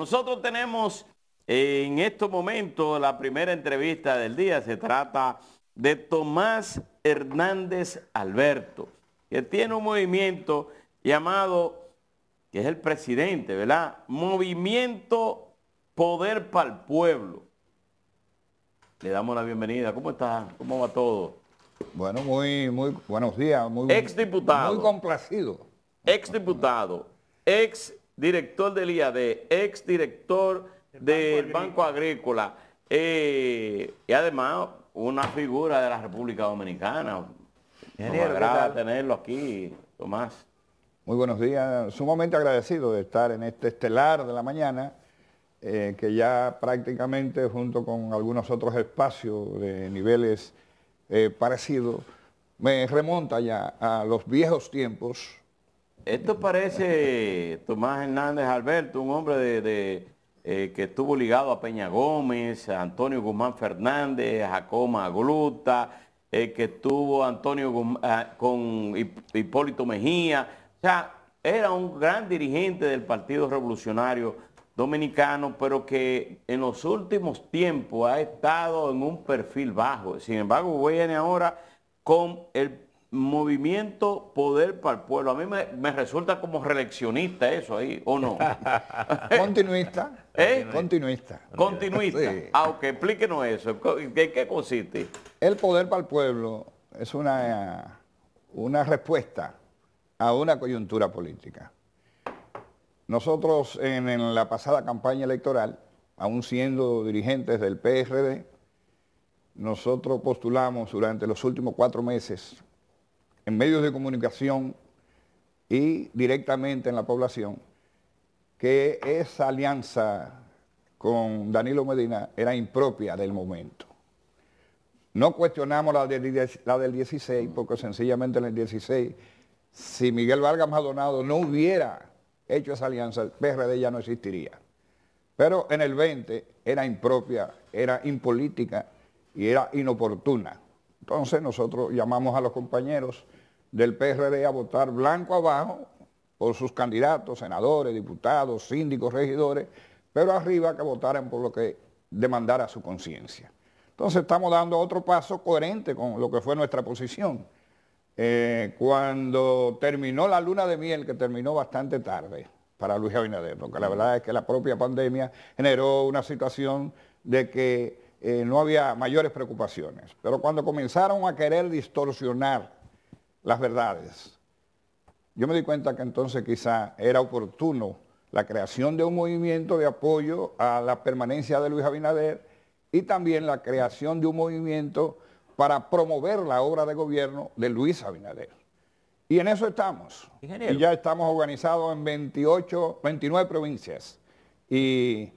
nosotros tenemos eh, en estos momentos la primera entrevista del día. Se trata de Tomás Hernández Alberto, que tiene un movimiento llamado, que es el presidente, ¿verdad? Movimiento Poder para el Pueblo. Le damos la bienvenida. ¿Cómo está? ¿Cómo va todo? Bueno, muy, muy buenos días. Muy, ex diputado. Muy complacido. Ex diputado, ex director del IAD, ex director del, Banco, Agrícola, eh, y además una figura de la República Dominicana. tenerlo aquí, Tomás. Muy buenos días, sumamente agradecido de estar en este estelar de la mañana, eh, que ya prácticamente junto con algunos otros espacios de niveles eh, parecidos, me remonta ya a los viejos tiempos esto parece Tomás Hernández Alberto, un hombre de, eh, que estuvo ligado a Peña Gómez, a Antonio Guzmán Fernández, a Jacoma Gluta, eh, que estuvo Antonio ah, con Hipólito Mejía. O sea, era un gran dirigente del Partido Revolucionario Dominicano, pero que en los últimos tiempos ha estado en un perfil bajo. Sin embargo, viene ahora con el movimiento poder para el pueblo. A mí me, resulta como reeleccionista eso ahí, ¿o no? Continuista. ¿Eh? Continuista. Continuista. Aunque explíquenos eso. ¿Qué, ¿Qué consiste? El poder para el pueblo es una, una respuesta a una coyuntura política. Nosotros en, en la pasada campaña electoral, aún siendo dirigentes del PRD, nosotros postulamos durante los últimos cuatro meses en medios de comunicación y directamente en la población, que esa alianza con Danilo Medina era impropia del momento. No cuestionamos la del, la del 16, mm. porque sencillamente en el 16, si Miguel Vargas Maldonado no hubiera hecho esa alianza, el PRD ya no existiría. Pero en el 20 era impropia, era impolítica y era inoportuna. Entonces nosotros llamamos a los compañeros del PRD a votar blanco abajo por sus candidatos, senadores, diputados, síndicos, regidores, pero arriba que votaran por lo que demandara su conciencia. Entonces estamos dando otro paso coherente con lo que fue nuestra posición. Eh, cuando terminó la luna de miel, que terminó bastante tarde para Luis Abinader, porque la verdad es que la propia pandemia generó una situación de que eh, no había mayores preocupaciones. Pero cuando comenzaron a querer distorsionar las verdades. Yo me di cuenta que entonces quizá era oportuno la creación de un movimiento de apoyo a la permanencia de Luis Abinader y también la creación de un movimiento para promover la obra de gobierno de Luis Abinader. Y en eso estamos. Y ya estamos organizados en 28, 29 provincias. Y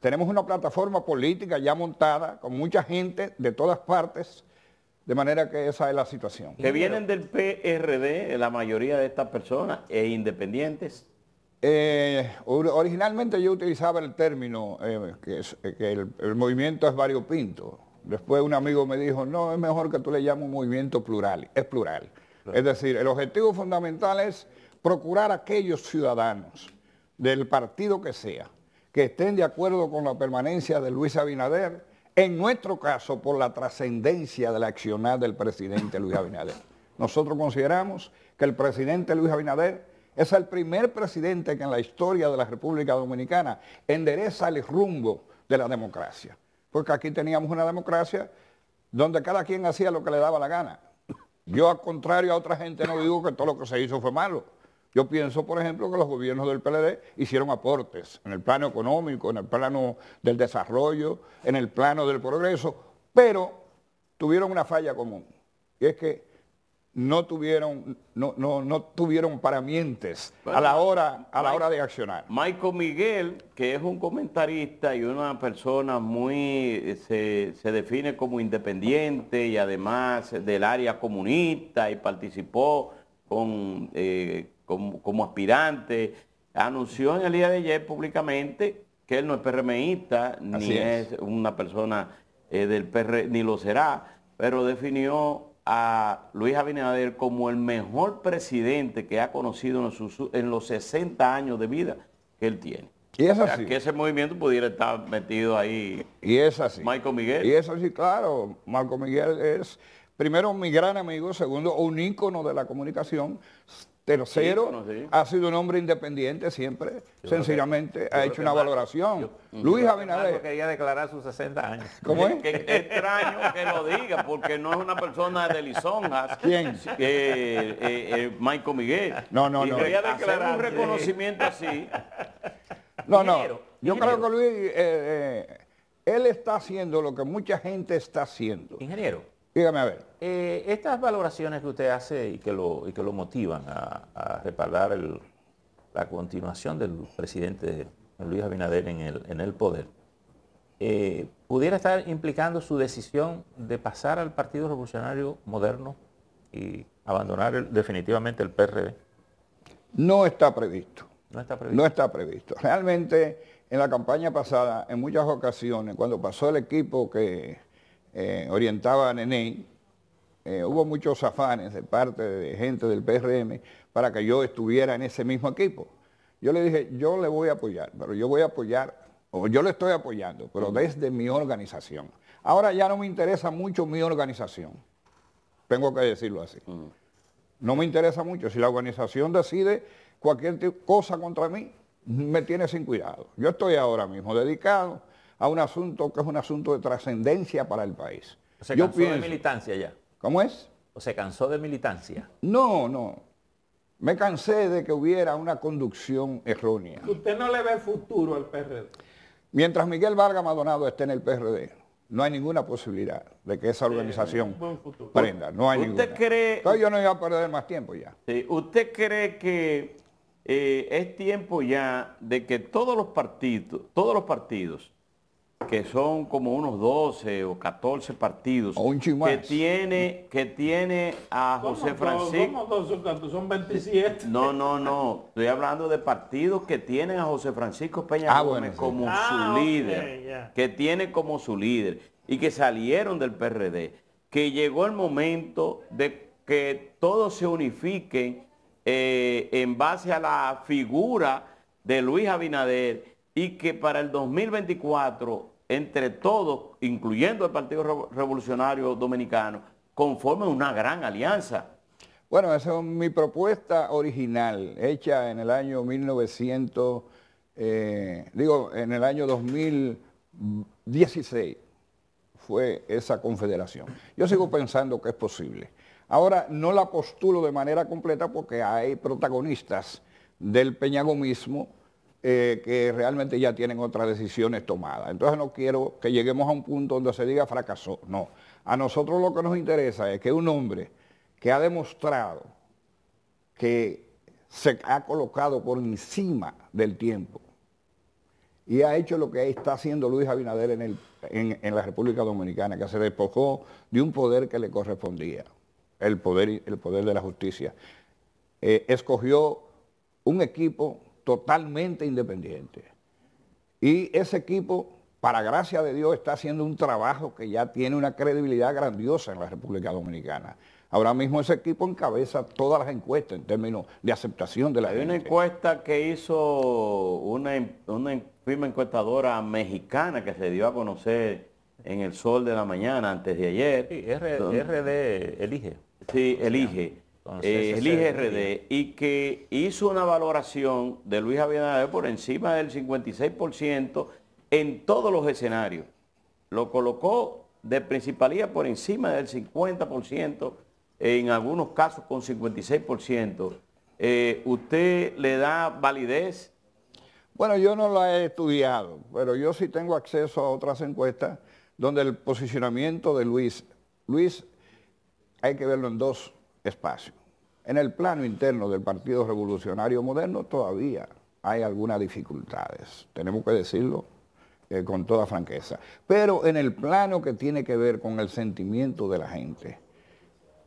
tenemos una plataforma política ya montada con mucha gente de todas partes de manera que esa es la situación. Que vienen del PRD, eh, la mayoría de estas personas, e independientes. Eh, originalmente yo utilizaba el término eh, que, el, movimiento es variopinto. Después un amigo me dijo, no, es mejor que tú le llames movimiento plural, es plural. Es decir, el objetivo fundamental es procurar a aquellos ciudadanos del partido que sea, que estén de acuerdo con la permanencia de Luis Abinader, en nuestro caso, por la trascendencia de la accionar del presidente Luis Abinader. Nosotros consideramos que el presidente Luis Abinader es el primer presidente que en la historia de la República Dominicana endereza el rumbo de la democracia. Porque aquí teníamos una democracia donde cada quien hacía lo que le daba la gana. Yo, al contrario a otra gente, no digo que todo lo que se hizo fue malo. Yo pienso, por ejemplo, que los gobiernos del PLD hicieron aportes en el plano económico, en el plano del desarrollo, en el plano del progreso, pero tuvieron una falla común, y es que no tuvieron, no, no, tuvieron paramientes a la, hora, a la hora de accionar. Michael Miguel, que es un comentarista y una persona muy, eh, se, define como independiente y además del área comunista y participó con... Eh, como, aspirante, anunció en el día de ayer públicamente que él no es PRMista, ni es. una persona eh, del PR, ni lo será, pero definió a Luis Abinader como el mejor presidente que ha conocido en los, en 60 años de vida que él tiene. Y es así. O sea, que ese movimiento pudiera estar metido ahí. Y es así. Marco Miguel. Y es así, claro. Marco Miguel es, primero, mi gran amigo, segundo, un ícono de la comunicación, Tercero, ha sido un hombre independiente siempre, sencillamente ha hecho una valoración. Luis Abinader. quería declarar sus 60 años. ¿Cómo es? extraño que lo diga, porque no es una persona de lisonjas. ¿Quién? Eh, eh, eh, Michael Miguel. No, no, no. Quería declarar un reconocimiento así. No, no. yo creo que Luis, eh, él está haciendo lo que mucha gente está haciendo. Ingeniero. Dígame a ver. Eh, estas valoraciones que usted hace y que lo, que lo motivan a, a la continuación del presidente Luis Abinader en el, en el poder, eh, ¿pudiera estar implicando su decisión de pasar al Partido Revolucionario Moderno y abandonar definitivamente el PRD? No está previsto. No está previsto. Realmente en la campaña pasada, en muchas ocasiones, cuando pasó el equipo que eh, orientaba a nené, eh, hubo muchos afanes de parte de gente del PRM para que yo estuviera en ese mismo equipo. Yo le dije, yo le voy a apoyar, pero yo voy a apoyar, o yo le estoy apoyando, pero desde mi organización. Ahora ya no me interesa mucho mi organización, tengo que decirlo así. No me interesa mucho, si la organización decide cualquier cosa contra mí, me tiene sin cuidado. Yo estoy ahora mismo dedicado a un asunto que es un asunto de trascendencia para el país. ¿Se cansó de militancia ya? ¿Cómo es? ¿O se cansó de militancia? No, no. Me cansé de que hubiera una conducción errónea. ¿Usted no le ve el futuro al PRD? Mientras Miguel Vargas Maldonado esté en el PRD, no hay ninguna posibilidad de que esa organización prenda. No hay ¿Usted Cree, Entonces yo no iba a perder más tiempo ya. ¿Usted cree que eh, es tiempo ya de que todos los partidos, todos los partidos que son como unos 12 o 14 partidos, que tiene que tiene a José Francisco. son 27. No, no, no. Estoy hablando de partidos que tienen a José Francisco Peña ah, Gómez como ah, su líder, que tiene como su líder y que salieron del PRD, que llegó el momento de que todos se unifiquen eh, en base a la figura de Luis Abinader y que para el 2024, entre todos, incluyendo el Partido Revolucionario Dominicano, conforme una gran alianza. Bueno, esa es mi propuesta original, hecha en el año 1900, eh, digo, en el año 2016 fue esa confederación. Yo sigo pensando que es posible. Ahora no la postulo de manera completa porque hay protagonistas del peñagomismo eh, que realmente ya tienen otras decisiones tomadas. Entonces no quiero que lleguemos a un punto donde se diga fracasó, no. A nosotros lo que nos interesa es que un hombre que ha demostrado que se ha colocado por encima del tiempo y ha hecho lo que está haciendo Luis Abinader en, la República Dominicana, que se despojó de un poder que le correspondía, el poder, poder de la justicia. Eh, escogió un equipo totalmente independiente. Y ese equipo, para gracia de Dios, está haciendo un trabajo que ya tiene una credibilidad grandiosa en la República Dominicana. Ahora mismo ese equipo encabeza todas las encuestas en términos de aceptación de la una encuesta que hizo una, em, una em, firma encuestadora mexicana que se dio a conocer en el sol de la mañana antes de ayer. Sí, RD elige. Sí, elige. Eh, el IGRD, y que hizo una valoración de Luis Abinader por encima del 56% en todos los escenarios. Lo colocó de principalía por encima del 50%, en algunos casos con 56%. Eh, ¿Usted le da validez? Bueno, yo no lo he estudiado, pero yo sí tengo acceso a otras encuestas donde el posicionamiento de Luis, Luis hay que verlo en dos espacio. En el plano interno del Partido Revolucionario Moderno todavía hay algunas dificultades, tenemos que decirlo eh, con toda franqueza. Pero en el plano que tiene que ver con el sentimiento de la gente,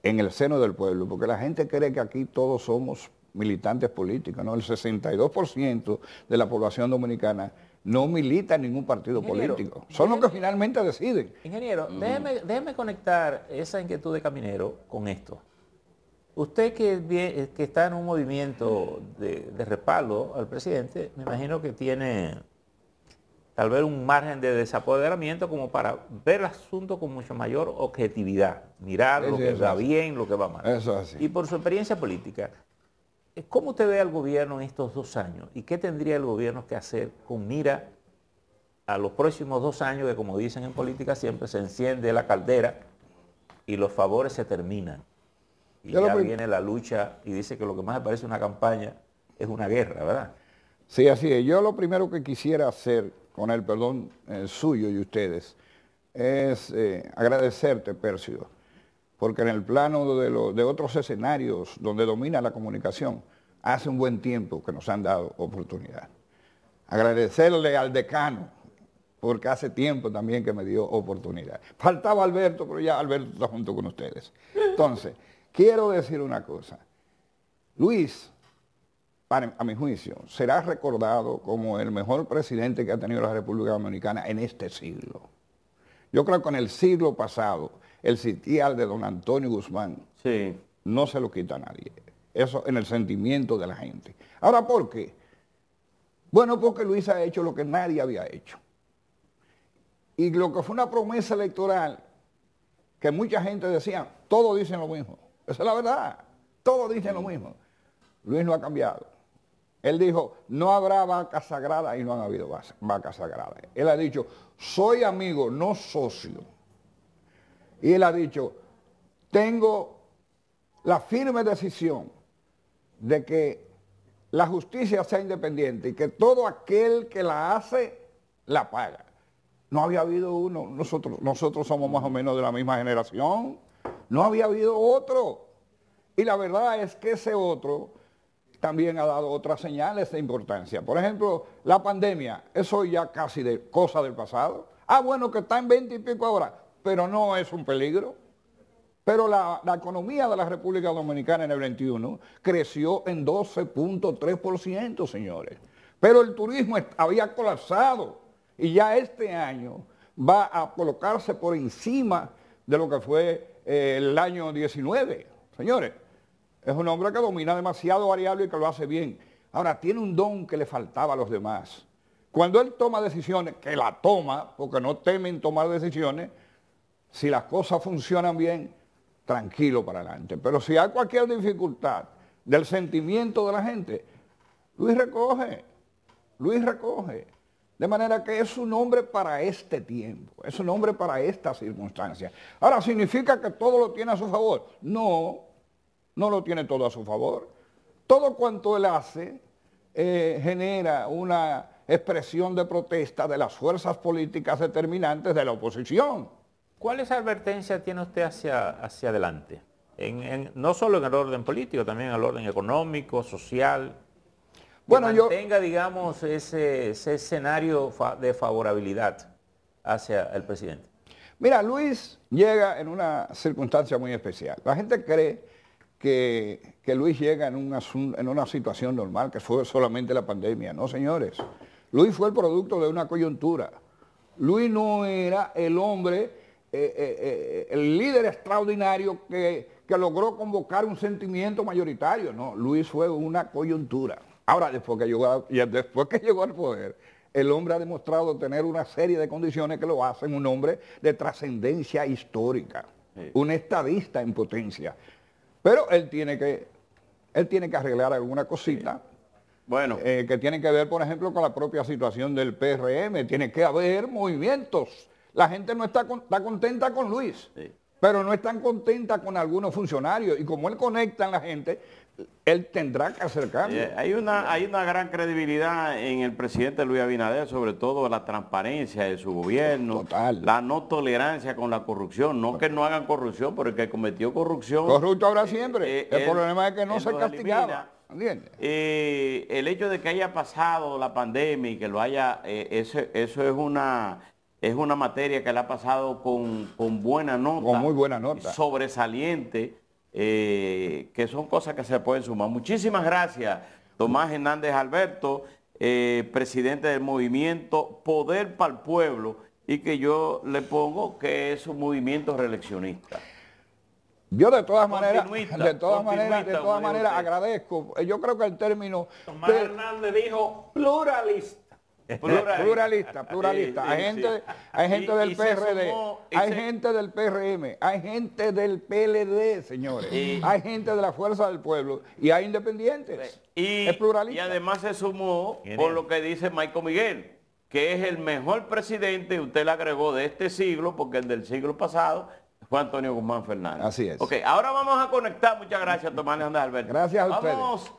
en el seno del pueblo, porque la gente cree que aquí todos somos militantes políticos, ¿no? El 62% de la población dominicana no milita en ningún partido político. Son los que finalmente deciden. Ingeniero, déjeme, conectar esa inquietud de Caminero con esto. Usted eh, que, está en un movimiento de, respaldo al presidente, me imagino que tiene tal vez un margen de desapoderamiento como para ver el asunto con mucha mayor objetividad, mirar lo que va bien, lo que va mal. Y por su experiencia política, eh, ¿cómo usted ve al gobierno en estos dos años? ¿Y qué tendría el gobierno que hacer con mira a los próximos dos años que como dicen en política siempre se enciende la caldera y los favores se terminan? y ya, viene la lucha y dice que lo que más me parece una campaña es una guerra, ¿verdad? Sí, así es. Yo lo primero que quisiera hacer, con el perdón eh, suyo y ustedes, es eh, agradecerte, Percio, porque en el plano de otros escenarios donde domina la comunicación, hace un buen tiempo que nos han dado oportunidad. Agradecerle al decano, porque hace tiempo también que me dio oportunidad. Faltaba Alberto, pero ya Alberto está junto con ustedes. Entonces, Quiero decir una cosa. Luis, a mi juicio, será recordado como el mejor presidente que ha tenido la República Dominicana en este siglo. Yo creo que en el siglo pasado, el sitial de don Antonio Guzmán sí. no se lo quita a nadie. Eso en el sentimiento de la gente. Ahora, ¿por qué? Bueno, porque Luis ha hecho lo que nadie había hecho. Y lo que fue una promesa electoral, que mucha gente decía, todos dicen lo mismo. Esa es la verdad. Todos dicen lo mismo. Luis no ha cambiado. Él dijo, no habrá vaca sagrada y no han habido vacas sagradas. Él ha dicho, soy amigo, no socio. Y él ha dicho, tengo la firme decisión de que la justicia sea independiente y que todo aquel que la hace, la paga. No había habido uno, nosotros, nosotros somos más o menos de la misma generación. No había habido otro. Y la verdad es que ese otro también ha dado otras señales de importancia. Por ejemplo, la pandemia, eso ya casi de cosa del pasado. Ah, bueno, que está en 20 y pico ahora, pero no es un peligro. Pero la, la, economía de la República Dominicana en el 21 creció en 12.3%, señores. Pero el turismo había colapsado y ya este año va a colocarse por encima de lo que fue eh, el año 19. Señores, es un hombre que domina demasiado variable y que lo hace bien. Ahora, tiene un don que le faltaba a los demás. Cuando él toma decisiones, que la toma, porque no temen tomar decisiones, si las cosas funcionan bien, tranquilo para adelante. Pero si hay cualquier dificultad del sentimiento de la gente, Luis recoge, Luis recoge. De manera que es un hombre para este tiempo, es un hombre para esta circunstancia. Ahora, ¿significa que todo lo tiene a su favor? No, no lo tiene todo a su favor. Todo cuanto él hace eh, genera una expresión de protesta de las fuerzas políticas determinantes de la oposición. ¿Cuál advertencia advertencia tiene usted hacia, hacia adelante? no solo en el orden político, también en el orden económico, social bueno, que mantenga, digamos, ese, escenario de favorabilidad hacia el presidente? Mira, Luis llega en una circunstancia muy especial. La gente cree que, Luis llega en, una situación normal, que fue solamente la pandemia. No, señores. Luis fue el producto de una coyuntura. Luis no era el hombre, eh, eh, eh, el líder extraordinario que, que logró convocar un sentimiento mayoritario. No, Luis fue una coyuntura. Ahora, después que llegó, después al poder, el hombre ha demostrado tener una serie de condiciones que lo hacen un hombre de trascendencia histórica, un estadista en potencia. Pero él tiene que, él tiene que arreglar alguna cosita. Bueno. Eh, que tiene que ver, por ejemplo, con la propia situación del PRM. Tiene que haber movimientos. La gente no está, contenta con Luis. pero no están contenta con algunos funcionarios. Y como él conecta a la gente, él tendrá que hacer Hay una, hay una gran credibilidad en el presidente Luis Abinader, sobre todo la transparencia de su gobierno, la no tolerancia con la corrupción. No que no hagan corrupción, pero el que cometió corrupción... Corrupto habrá eh, siempre. Eh, el problema es que no se castigaba. Eh, el hecho de que haya pasado la pandemia y que lo haya... eso, es una es una materia que le ha pasado con, con buena nota. Con muy buena nota. Sobresaliente. Eh, que son cosas que se pueden sumar. Muchísimas gracias, Tomás Hernández Alberto, eh, presidente del movimiento Poder para el Pueblo, y que yo le pongo que es un movimiento reeleccionista. Yo de todas maneras, de todas maneras, de todas maneras agradezco. Yo creo que el término. Tomás Hernández dijo pluralista. Pluralista, pluralista. Hay, gente, hay gente del PRD, hay gente del PRM, hay gente del PLD, señores. hay gente de la Fuerza del Pueblo y hay independientes. Y, Y además se sumó por lo que dice Michael Miguel, que es el mejor presidente, usted le agregó, de este siglo, porque el del siglo pasado Juan Antonio Guzmán Fernández. Así es. Ok, ahora vamos a conectar. Muchas gracias, Tomás Leandro Alberto. Gracias a ustedes.